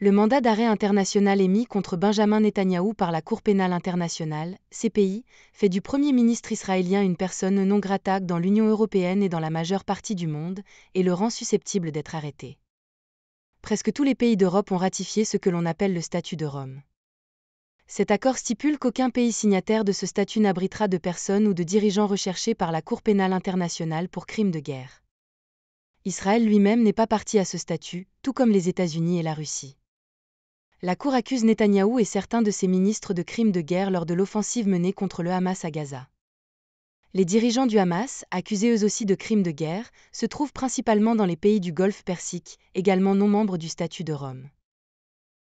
Le mandat d'arrêt international émis contre Benjamin Netanyahou par la Cour pénale internationale, CPI, fait du Premier ministre israélien une personne non grata dans l'Union européenne et dans la majeure partie du monde, et le rend susceptible d'être arrêté. Presque tous les pays d'Europe ont ratifié ce que l'on appelle le statut de Rome. Cet accord stipule qu'aucun pays signataire de ce statut n'abritera de personnes ou de dirigeants recherchés par la Cour pénale internationale pour crimes de guerre. Israël lui-même n'est pas parti à ce statut, tout comme les États-Unis et la Russie la Cour accuse Netanyahou et certains de ses ministres de crimes de guerre lors de l'offensive menée contre le Hamas à Gaza. Les dirigeants du Hamas, accusés eux aussi de crimes de guerre, se trouvent principalement dans les pays du Golfe Persique, également non membres du statut de Rome.